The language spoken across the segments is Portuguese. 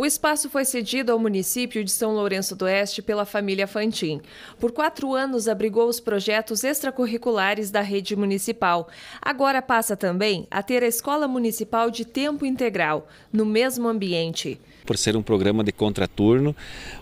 O espaço foi cedido ao município de São Lourenço do Oeste pela família Fantin. Por quatro anos abrigou os projetos extracurriculares da rede municipal. Agora passa também a ter a Escola Municipal de Tempo Integral, no mesmo ambiente por ser um programa de contraturno,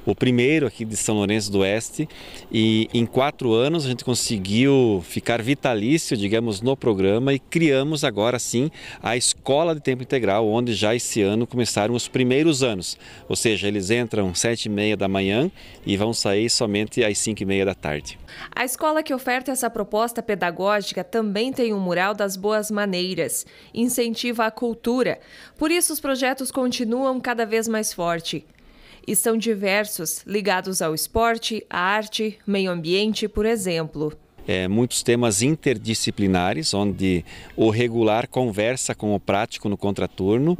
o primeiro aqui de São Lourenço do Oeste. E em quatro anos a gente conseguiu ficar vitalício, digamos, no programa e criamos agora sim a escola de tempo integral, onde já esse ano começaram os primeiros anos. Ou seja, eles entram sete e meia da manhã e vão sair somente às cinco e meia da tarde. A escola que oferta essa proposta pedagógica também tem um mural das boas maneiras, incentiva a cultura. Por isso os projetos continuam cada vez mais mais forte. E são diversos, ligados ao esporte, à arte, meio ambiente, por exemplo. É, muitos temas interdisciplinares, onde o regular conversa com o prático no contraturno.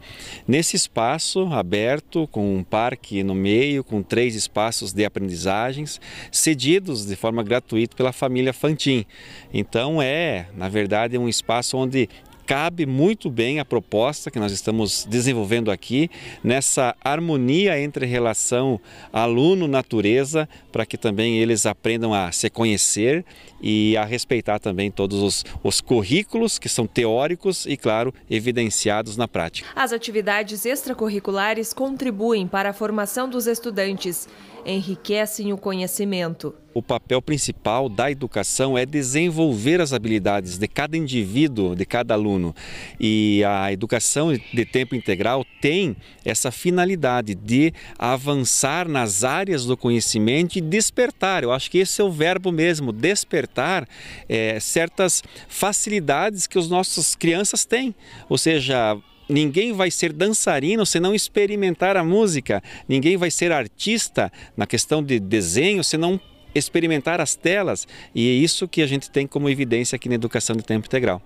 Nesse espaço aberto, com um parque no meio, com três espaços de aprendizagens, cedidos de forma gratuita pela família Fantin. Então é, na verdade, um espaço onde cabe muito bem a proposta que nós estamos desenvolvendo aqui, nessa harmonia entre relação aluno-natureza, para que também eles aprendam a se conhecer e a respeitar também todos os, os currículos que são teóricos e, claro, evidenciados na prática. As atividades extracurriculares contribuem para a formação dos estudantes, enriquecem o conhecimento o papel principal da educação é desenvolver as habilidades de cada indivíduo, de cada aluno. E a educação de tempo integral tem essa finalidade de avançar nas áreas do conhecimento e despertar. Eu acho que esse é o verbo mesmo, despertar é, certas facilidades que os nossos crianças têm. Ou seja, Ninguém vai ser dançarino se não experimentar a música. Ninguém vai ser artista na questão de desenho se não experimentar as telas e é isso que a gente tem como evidência aqui na educação de tempo integral.